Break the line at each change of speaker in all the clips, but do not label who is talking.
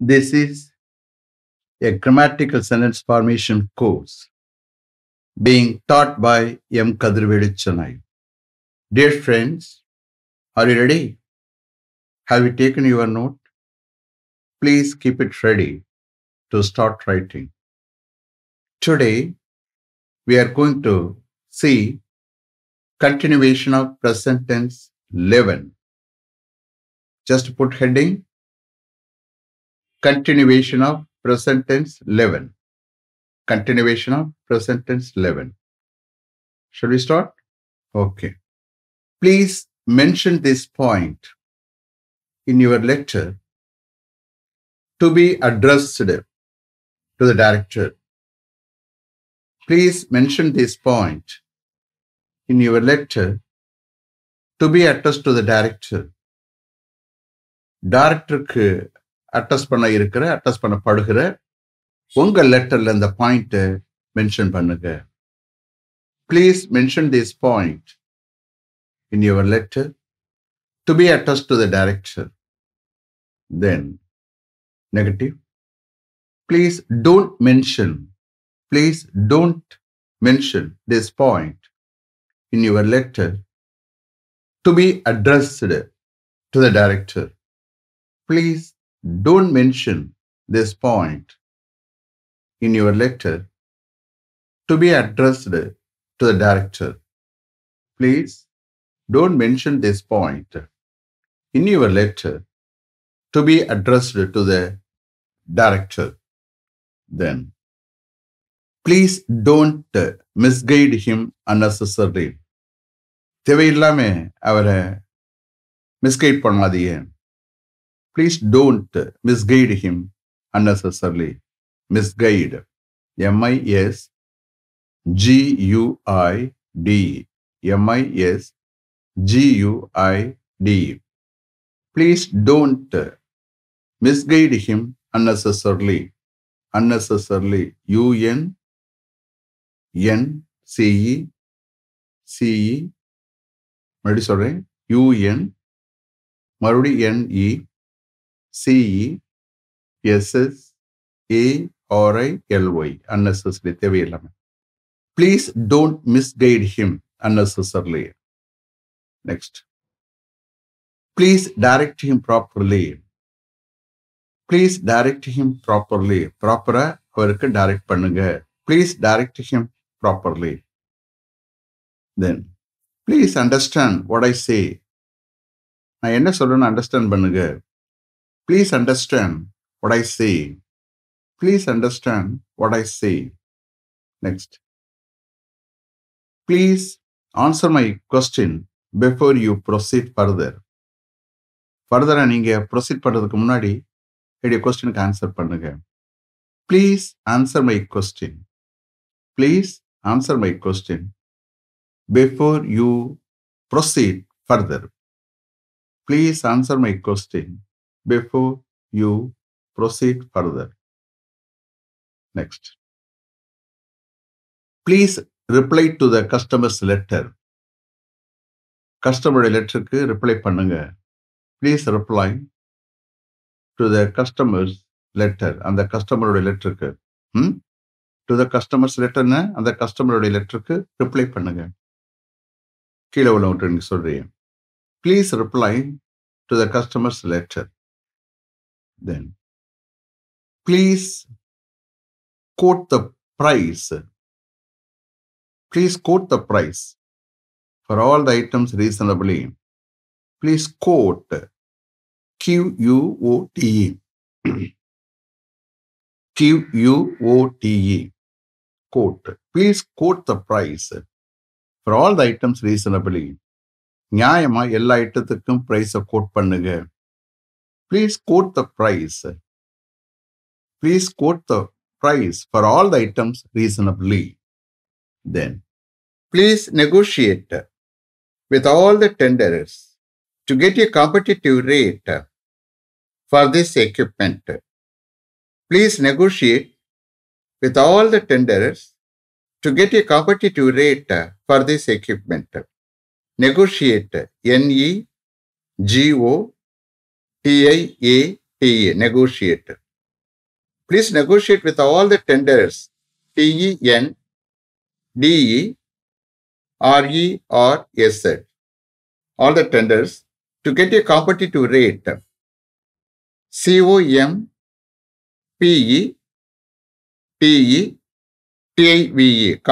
This is a grammatical sentence formation course being taught by M. Kadrivedi Chennai. Dear friends, are you ready? Have you taken your note?
Please keep it ready to start writing.
Today, we are going to see continuation of present tense 11. Just put heading continuation of present tense 11. Continuation of present tense 11. Shall we start? Okay. Please mention this point in your lecture to be addressed to the director. Please mention this point in your lecture to be addressed to the director. டாரக்டருக்கு அட்டஸ் பண்ண இருக்கிற பண்ண பண்ணப்படுகிற உங்க லெட்டர்ல இந்த point mention பண்ணுங்க please mention this point in your letter to be addressed to the director then negative please don't mention please don't mention this point in your letter to be addressed to the director please Don't mention this point in your letter to be addressed to the director. Please don't mention this point in your letter to be addressed to the director. Then, please don't misguide him unnecessarily. தேவையில்லாம அவரை misguide பண்ணாதீங்க please don't misguide him unnecessarily misguide M I S G U I D M I S G U I D please don't misguide him unnecessarily unnecessarily U N N C E C E மறுபடியும் சொல்கிறேன் U N மறுபடியும் N E C E S S A R I L Y unnecessary தேவையில்லாமல் please don't misguide him unnecessarily next please direct him properly please direct him properly ப்ராப்பராக அவருக்கு direct பண்ணுங்க please direct him properly then please understand what I say நான் என்ன சொல்றேன்னு understand பண்ணுங்க Please understand what I say. Please understand what I say. Next. Please answer my question before you proceed further. ஃபர்தராக நீங்கள் proceed பண்ணுறதுக்கு முன்னாடி என்னுடைய கொஸ்டினுக்கு ஆன்சர் பண்ணுங்க please answer my question please answer my question before you proceed further please answer my question before
you proceed further. Next. Please reply to the customer's letter.
கஸ்டமருடைய லெட்டருக்கு reply பண்ணுங்க please reply to the customer's letter அந்த கஸ்டமருடைய லெட்டருக்கு ம் to the customers லெட்டர்னு அந்த கஸ்டமருடைய லெட்டருக்கு reply பண்ணுங்க கீழே உள்ளவங்க சொல்றீங்க please reply to the customer's letter
then please quote the price.
Please quote the price for all the items reasonably. Please quote Q U O T E. Q U O T E. Quote. Please quote the price for all the items reasonably. நியாயமா எல்லா ஐட்டத்துக்கும் பிரைஸை quote பண்ணுங்க Please quote the price. Please quote the price for all the items reasonably. Then, please negotiate with all the tenderers to get a competitive rate for this equipment. Please negotiate with all the tenderers to get a competitive rate for this equipment. Negotiate N E G O TIATA, negotiator, Please negotiate with all the tenders TEN, DE, RE, or SZ, all the tenders to get a competitive rate. COM,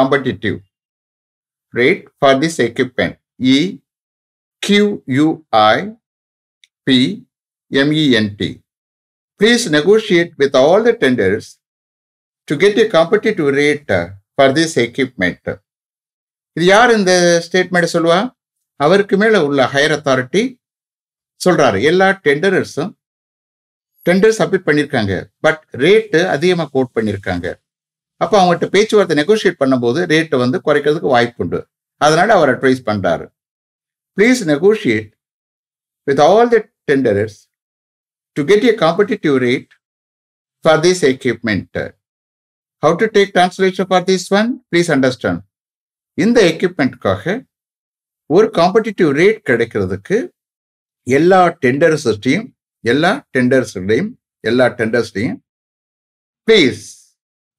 competitive rate for this equipment. E Q U I P M E N T please negotiate with all the tenders to get a competitive rate uh, for this equipment. இது யார் இந்த statement சொல்லுவா அவருக்கு மேலே உள்ள higher authority சொல்கிறாரு எல்லா டெண்டரர்ஸும் டெண்டர் சப்மிட் பண்ணியிருக்காங்க பட் ரேட்டு அதிகமாக கோட் பண்ணியிருக்காங்க அப்போ அவங்ககிட்ட பேச்சுவார்த்தை நெகோஷியேட் பண்ணும்போது ரேட்டை வந்து குறைக்கிறதுக்கு வாய்ப்புண்டு அதனால் அவர் அட்வைஸ் பண்ணுறாரு please negotiate with all the tenderers to get a competitive rate for this equipment. How to take translation for this one? Please understand. இந்த எக்யூப்மெண்ட்காக ஒரு காம்படிட்டிவ் ரேட் கிடைக்கிறதுக்கு எல்லா டெண்டர்ஸ்டையும் எல்லா டெண்டர்ஸ்டையும் எல்லா டெண்டர்ஸ்டையும் ப்ளீஸ்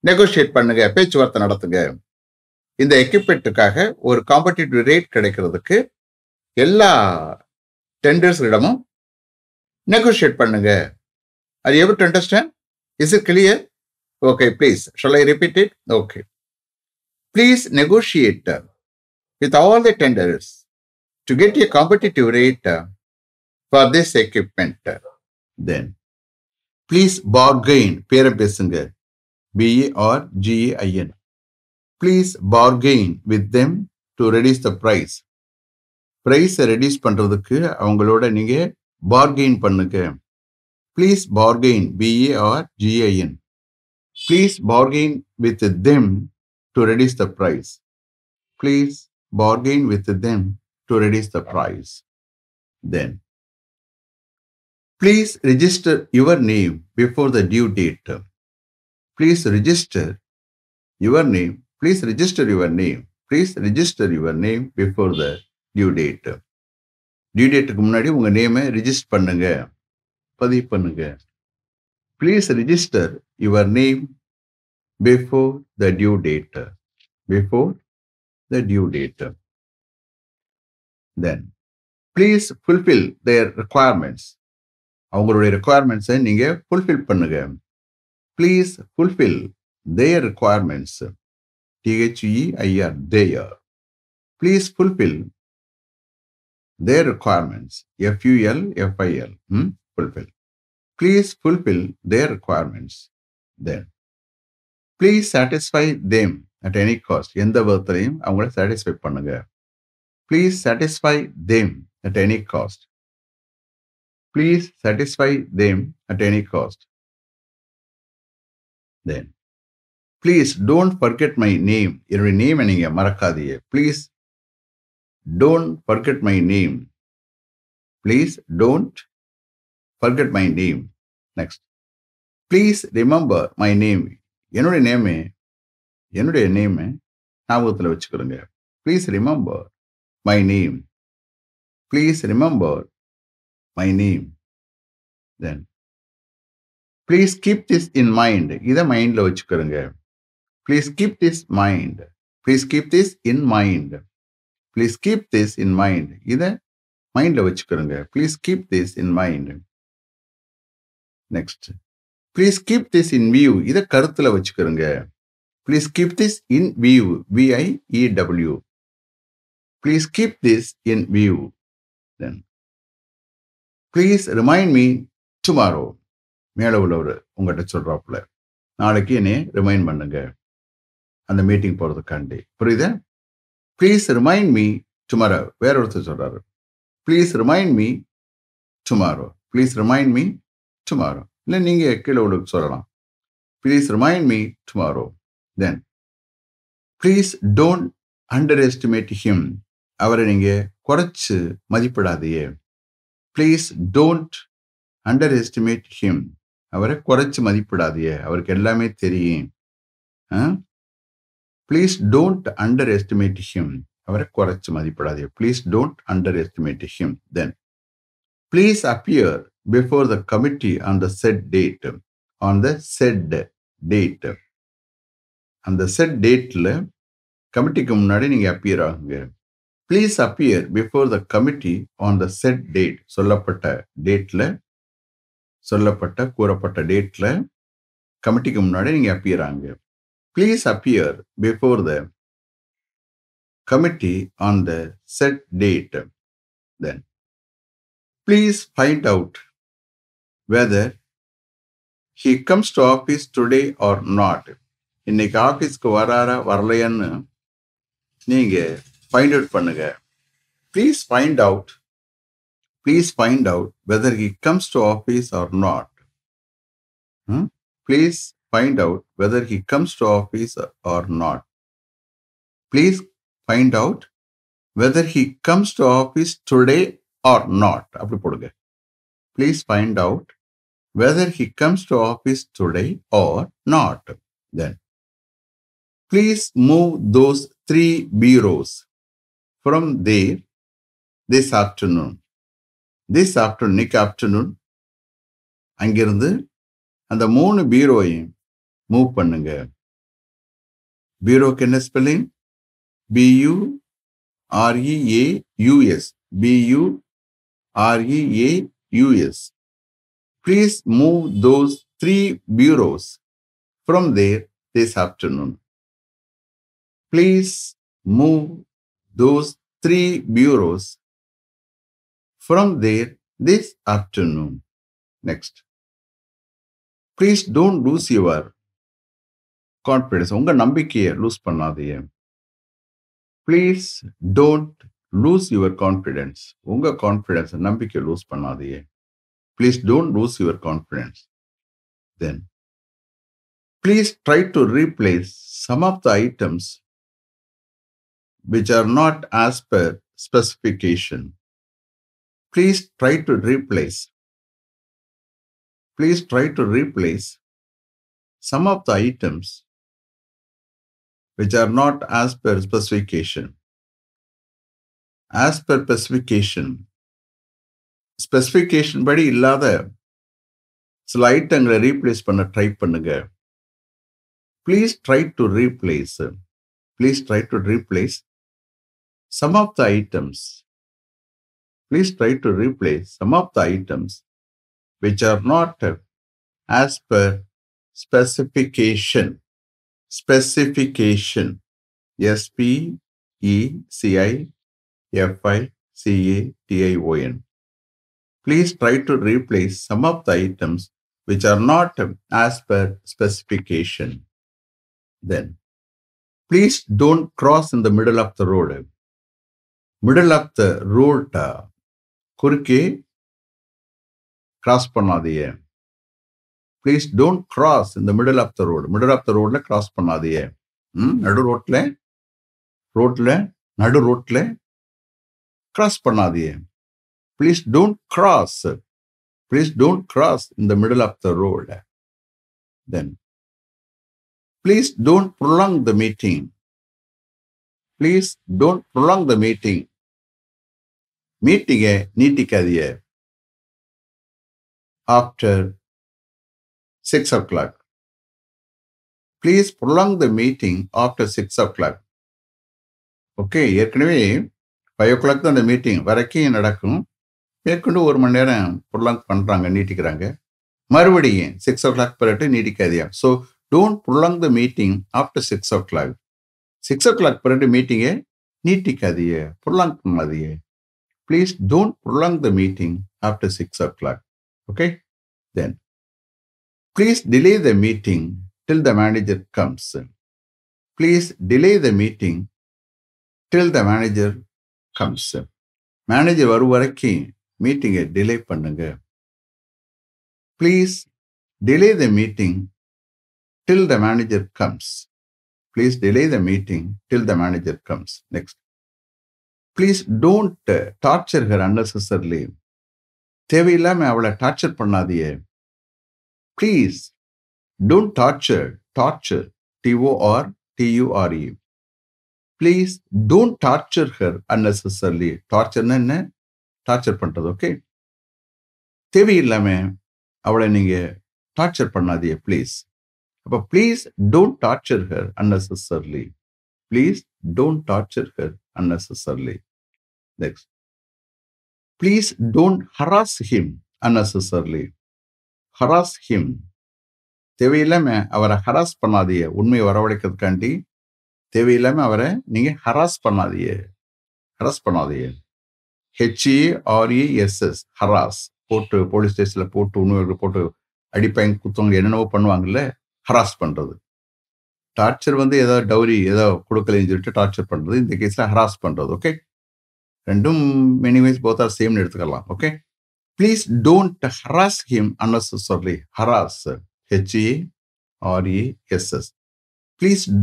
நெகோஷியேட் பண்ணுங்க பேச்சுவார்த்தை நடத்துங்க இந்த எக்யூப்மெண்ட்டுக்காக ஒரு காம்படிட்டிவ் ரேட் கிடைக்கிறதுக்கு எல்லா டெண்டர்ஸ்களிடமும் நெகோஷியேட் பண்ணுங்க are able to understand is it clear okay please shall I repeat it okay please negotiate with all the tenders to get a competitive rate for this equipment then please bargain பேரை பேசுங்க B A R G A I N please bargain with them to reduce the price ப்ரைஸை reduce பண்ணுறதுக்கு அவங்களோட நீங்கள் Bargain, please bargain, bargain or or In please bargain with them to reduce the price. Please bargain with them to reduce the price. Then, please register your name before the due date. Please register your name. Please register your name. Please register your name before the due date. டியூடேட்டுக்கு டேட்டுக்கு முன்னாடி உங்கள் நேமை register பண்ணுங்க பதிவு பண்ணுங்க please register your name before the due date before the due date then please fulfil their requirements அவங்களுடைய ரெக்குவயர்மெண்ட்ஸை நீங்கள் ஃபுல்ஃபில் பண்ணுங்க please fulfil their requirements T H E I R their please fulfil their requirements, FUL, FIL, hmm? fulfill. Please fulfill their requirements then. Please satisfy them at any cost எந்த விதத்துலையும் அவங்கள satisfy பண்ணுங்க please satisfy them at any cost please satisfy them at any cost then please don't forget my name என்னுடைய நேமை நீங்கள் மறக்காதீங்க please don't forget my name please don't forget my name next please remember my name என்னுடைய name என்னுடைய name ஞாபகத்தில் வச்சுக்கிறோங்க please remember my name please remember my name then please keep this in mind இதை மைண்டில் வச்சுக்கிறோங்க please keep this mind please keep this in mind please keep this in mind இதை மைண்டில் வச்சுக்கிறோங்க please keep this in mind next please keep this in view இதை கருத்தில் வச்சுக்கிறோங்க please keep this in view V I E W please keep this in view then please remind me tomorrow மேலே உள்ளவர் உங்கள்கிட்ட சொல்கிறாப்புல நாளைக்கு என்னை ரிமைண்ட் பண்ணுங்க அந்த மீட்டிங் போகிறதுக்காண்டி புரியுதா ப்ளீஸ் ரிமைண்ட் மீ டுமாரோ வேற ஒருத்தர் சொல்றாரு please remind me tomorrow please remind me tomorrow இல்லை நீங்கள் கீழே உள்ள சொல்லலாம் please remind me tomorrow then please don't underestimate him அவரை நீங்கள் குறைச்சு மதிப்பிடாதையே please don't underestimate him அவரை குறைச்சி மதிப்பிடாதையே அவருக்கு எல்லாமே தெரியும் please don't underestimate him அவரை குறைச்சு மதிப்படாதீங்க please don't underestimate him then please appear before the committee on the set date on the set date அந்த செட் டேட்டில் கமிட்டிக்கு முன்னாடி நீங்கள் அப்பியர் ஆகுங்க please appear before the committee on the set date சொல்லப்பட்ட டேட்டில் சொல்லப்பட்ட கூறப்பட்ட டேட்டில் கமிட்டிக்கு முன்னாடி நீங்கள் அப்பியர் ஆகுங்க please appear before the committee on the set date. Then, please find out whether he comes to office today or not. இன்னைக்கு ஆஃபீஸ்க்கு வராரா வரலையான்னு நீங்கள் ஃபைண்ட் அவுட் பண்ணுங்க please find out please find out whether he comes to office or not please find out whether he comes to office or not. Please find out whether he comes to office today or not. Please find out whether he comes to office today or not. Then, please move those three bureaus from there this afternoon. This afternoon, Nick afternoon, அங்கிருந்து அந்த மூணு பீரோயும் move பண்ணுங்க பியூரோக்கென்ன spelling B U R E A U S B U R E A U S please move those three bureaus from there this afternoon. Please move those three bureaus from there this afternoon. Next. Please don't lose your confidence உங்கள் நம்பிக்கையை lose பண்ணாதே please don't lose your confidence உங்கள் confidence நம்பிக்கை lose பண்ணாதே please don't lose your confidence then please try to replace some of the items which are not as per specification
please try to replace please try to replace some of the items which are
not as per specification. As per specification specification படி இல்லாத சில ஐட்டங்களை replace பண்ண try பண்ணுங்க please try to replace please try to replace some of the items please try to replace some of the items which are not as per specification specification S P E C I F I C A T I O N. Please try to replace some of the items which are not as per specification. Then, please don't cross in the middle of the road. Middle of the road, குறுக்கே cross பண்ணாதீங்க please don't cross இந்த middle of the road middle of the ரோட்ல cross பண்ணாதையே நடு ரோட்ல ரோட்ல நடு ரோட்ல கிராஸ் பண்ணாதையே please don't cross please don't cross இந்த middle of the road then please don't prolong the meeting
please don't prolong the meeting மீட்டிங்கை நீட்டிக்காதிய after
six 6 clock please prolong the meeting after six o'clock okay ஏற்கனவே five o'clock தான் அந்த meeting வரைக்கும் நடக்கும் மேற்கொண்டு ஒரு மணி நேரம் ப்ரொலாங் பண்ணுறாங்க நீட்டிக்கிறாங்க மறுபடியும் சிக்ஸ் ஓ கிளாக் பிறட்டு நீட்டிக்காதியா so don't prolong the meeting after six o'clock six o'clock பிறகு மீட்டிங்கை நீட்டிக்காதியே ப்ரொலாங் பண்ணாதியே please don't prolong the meeting after six o'clock okay then Please delay the meeting till the manager comes. Please delay the meeting till the manager comes. Manager வரும் வரைக்கும் மீட்டிங்கை delay பண்ணுங்க please delay the meeting till the manager comes please delay the meeting till the manager comes next please don't torture her unnecessarily தேவையில்லாமல் அவளை torture பண்ணாதியே please don't torture torture T O R T U R E. Please don't டார்ச்சர்னா என்ன torture பண்ணுறது okay தேவையில்லாம அவளை நீங்கள் torture பண்ணாதீங்க ப்ளீஸ் அப்போ please don't torture her unnecessarily please don't torture her unnecessarily next please don't harass him unnecessarily harass him தேவையில்லாமல் அவரை ஹராஸ் பண்ணாதீங்க உண்மையை வரவழைக்கிறதுக்காண்டி தேவையில்லாமல் அவரை நீங்கள் ஹராஸ் பண்ணாதீயே ஹராஸ் பண்ணாதீங்க ஹெச்இஆர்இஎஸ்எஸ் ஹராஸ் போட்டு போலீஸ் ஸ்டேஷனில் போட்டு உண்மையை போட்டு அடிப்பாங்க குத்தவங்க என்னென்னவோ பண்ணுவாங்கல்ல ஹராஸ் பண்ணுறது டார்ச்சர் வந்து ஏதோ டவுரி ஏதோ கொடுக்கலன்னு சொல்லிட்டு டார்ச்சர் பண்ணுறது இந்த கேஸில் ஹராஸ் பண்ணுறது ஓகே ரெண்டும் மெனிவைஸ் போத்தா சேம்னு எடுத்துக்கலாம் okay please don't harass him unnecessarily. Harass. H E R E S S.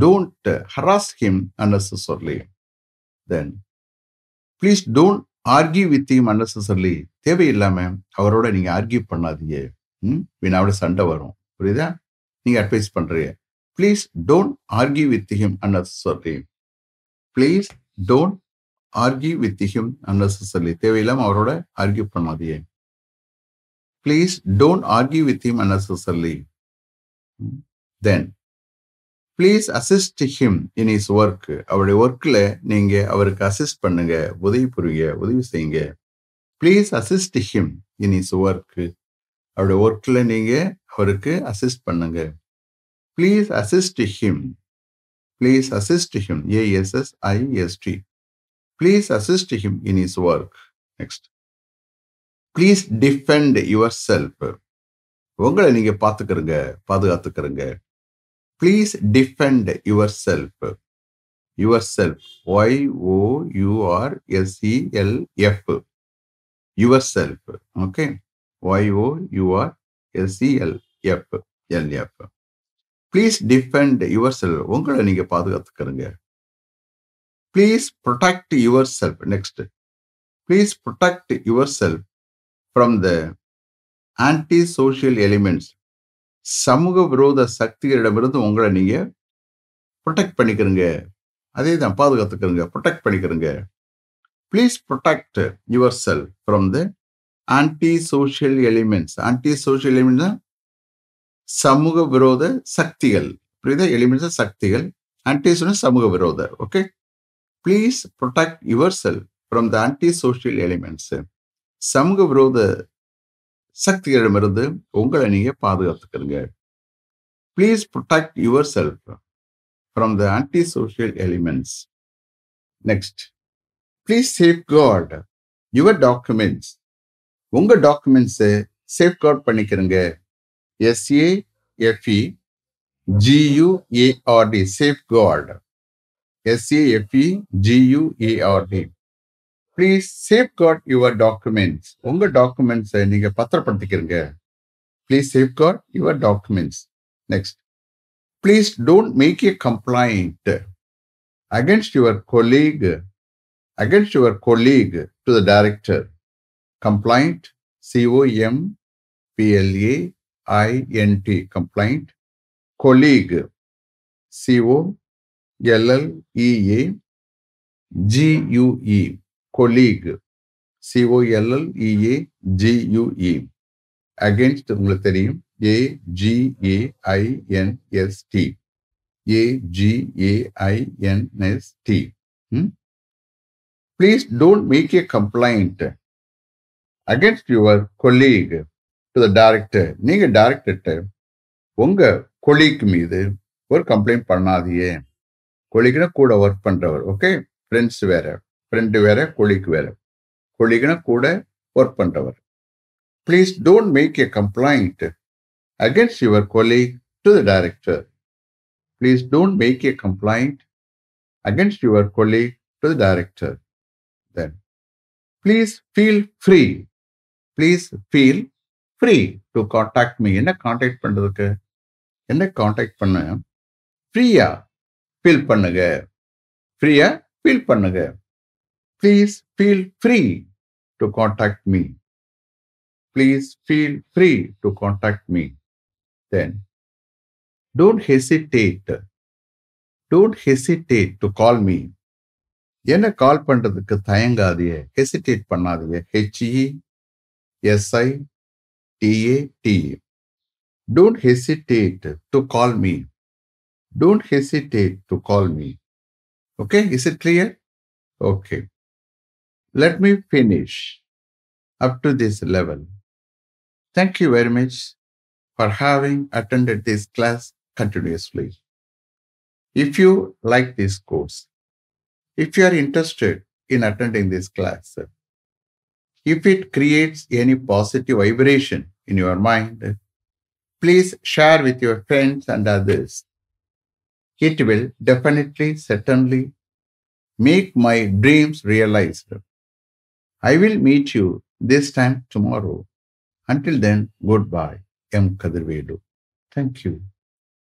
Don't harass him him unnecessarily. Then please don't argue with him சொல்லி தேவையில்லாம அவரோட நீங்க ஆர்கியூ பண்ணாதீங்க ம் வினாவோட சண்டை வரும் புரியுதா நீங்க அட்வைஸ் பண்றீங்க please don't argue with him சொல்லி please don't argue with him சொல்லி தேவையில்லாம அவரோட ஆர்கியூ பண்ணாதீங்க please don't argue with him unnecessarily. Then please assist him in his work அவருடைய ஒர்க்கில் நீங்கள் அவருக்கு அசிஸ்ட் பண்ணுங்க உதவி புரிய உதவி செய்யுங்க please assist him in his work அவருடைய ஒர்க்கில் நீங்கள் அவருக்கு அசிஸ்ட் பண்ணுங்க please assist him please assist him A S S I S T please assist him in his work next please defend yourself உங்களை நீங்கள் பார்த்துக்கிறங்க பாதுகாத்துக்கிறங்க please defend yourself yourself Y O U R S E L F yourself okay Y O U R S E L F L F please defend yourself உங்களை நீங்கள் பாதுகாத்துக்கிறங்க please protect your self next please protect yourself from the anti-social elements சமூக விரோத சக்திகளிடமிருந்து உங்களை நீங்க protect பண்ணிக்கிறங்க அதே தான் பாதுகாத்துக்கிறங்க ப்ரொடெக்ட் பண்ணிக்கிறங்க please protect yourself from the anti social elements anti social elements சமூக விரோத சக்திகள் புரியுதா எலிமெண்ட்ஸ் சக்திகள் ஆன்டி சமூக விரோத okay please protect yourself from the anti social elements சமூக விரோத சக்திகளிடமிருந்து உங்களை நீங்க பாதுகாத்துக்கிறங்க please protect yourself from the anti social elements next please safeguard your documents உங்கள் டாக்குமெண்ட்ஸை சேஃப் கார்ட் பண்ணிக்கிறேங்க S A F E G U A R D safeguard எஸ்ஏஎஃப்இ ஜியுஏஆர்டி please safe got your documents உங்கள் டாக்குமெண்ட்ஸை நீங்கள் பத்திரப்படுத்திக்கிறங்க please safe got your documents next please don't make a complaint against your colleague against your colleague to the director complaint COM PLA INT complaint colleague CO எல்எல்இஏ ஜியுஇ colleague C சிஓஎல்எல்இஏஜியூஇ against உங்களுக்கு தெரியும் ஏஜிஏஐஎன்எஸ்டி ஏஜிஏஐஎன்எஸ்டி please don't make a complaint against your colleague to the director நீங்கள் டைரக்டர்கிட்ட உங்கள் colleague மீது ஒரு complaint பண்ணாதியே கொலீக்னா கூட work பண்ணுறவர் ஓகே ஃப்ரெண்ட்ஸ் வேற ஃப்ரெண்டு வேற கொழிக்கு வேற கொலிகனா கூட ஒர்க் பண்ணுறவர் please don't make a complaint against your colleague to the director please don't make a complaint against your colleague to the director then please feel free please feel free to contact me என்ன contact பண்ணுறதுக்கு என்ன contact பண்ண ஃப்ரீயாக feel பண்ணுங்க ஃப்ரீயாக feel பண்ணுங்க please feel free to contact me. Please feel free to contact me. Then don't hesitate. Don't hesitate to call me. என்ன call பண்றதுக்கு தயங்காதீங்க ஹெசிடேட் பண்ணாதீங்க H E S I T A T A don't hesitate to call me don't hesitate to call me okay is it clear okay Let me finish up to this level. Thank you very much for having attended this class continuously. If you like this course, if you are interested in attending this class, if it creates any positive vibration in your mind, please share with your friends and others. It will definitely, certainly make my dreams realized. I will meet you this time tomorrow. Until then, goodbye. M. Kadirvelu.
Thank you.